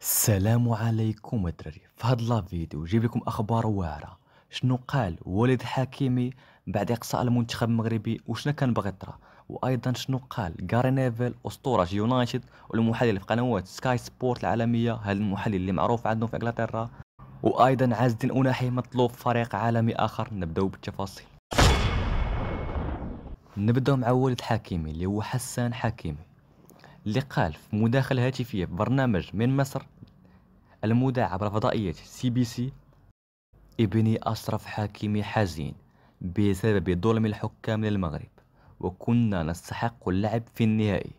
السلام عليكم الدراري في هاد لا فيديو جيب لكم اخبار واعره شنو قال والد حكيمي بعد اقصاء المنتخب المغربي وشنو كان باغي يطرا وايضا شنو قال غاري نيفل اسطوره يونايتد والمحلل في قنوات سكاي سبورت العالميه هذا المحلل اللي معروف عندهم في انجلترا وايضا عز الدين اوناحي مطلوب فريق عالمي اخر نبداو بالتفاصيل نبداو مع والد حكيمي اللي هو حسان حكيمي اللي قال في مداخلة هاتفية في برنامج من مصر المودع عبر فضائية سي بي سي ابني أشرف حكيمي حزين بسبب ظلم الحكام للمغرب وكنا نستحق اللعب في النهائي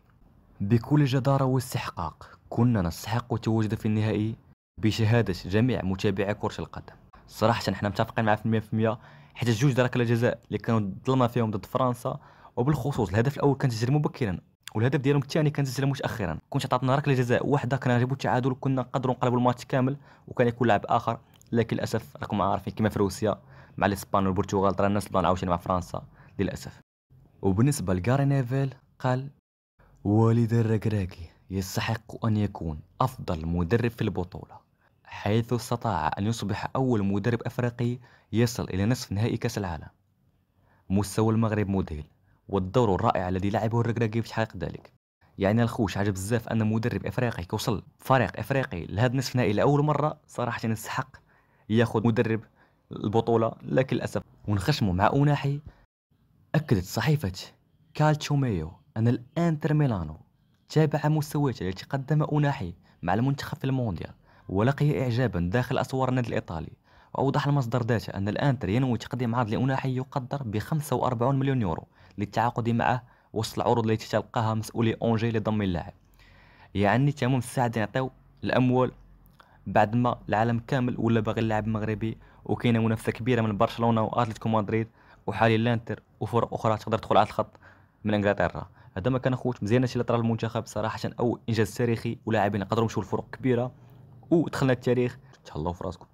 بكل جدارة واستحقاق كنا نستحق التواجد في النهائي بشهادة جميع متابعي كرة القدم صراحة نحن متفقين معاه في 100% حيت جوج ركلات جزاء اللي كانوا ظلمنا فيهم ضد فرنسا وبالخصوص الهدف الأول كان تسجيل مبكرا والهدف ديالهم الثاني كان تسجل متاخرا كنت عطاتنا ركله جزاء واحده كنا نجيبو التعادل وكنا نقدروا نقلبوا الماتش كامل وكان يكون لاعب اخر لكن للاسف راكم عارفين كما في روسيا مع الاسبان والبرتغال ترى الناس عاوتاني مع فرنسا للاسف وبالنسبه لكاري نيفيل قال والد الركراكي يستحق ان يكون افضل مدرب في البطوله حيث استطاع ان يصبح اول مدرب افريقي يصل الى نصف نهائي كاس العالم مستوى المغرب مذهل والدور الرائع الذي لعبه الركراكي في تحقيق ذلك يعني الخوش عجب بزاف ان مدرب افريقي كيوصل فريق افريقي لهذا النصف نهائي لاول مره صراحه يستحق ياخذ مدرب البطوله لكن للاسف ونخشمه مع اوناحي اكدت صحيفه كالتشو مايو ان الانتر ميلانو تابع مستويات التي قدم اوناحي مع المنتخب في المونديال ولقي اعجابا داخل اسوار النادي الايطالي واوضح المصدر ذاته ان الانتر ينوي تقديم عرض لاوناحي يقدر ب 45 مليون يورو للتعاقد معه وسط العروض التي تلقاها مسؤولي اونجي لضم اللاعب يعني تمام الساعه يعطيو الاموال بعد ما العالم كامل ولا باغي اللاعب المغربي وكاينه منافسه كبيره من برشلونه واتلتيكو مدريد وحاليا لانتر وفرق اخرى تقدر تدخل على الخط من انجلترا هذا ما كان خوت مزيان شي اللي طرا المنتخب صراحه او انجاز تاريخي ولاعبين قدروا يمشوا لفرق كبيره ودخلنا التاريخ تهلاو في راسكم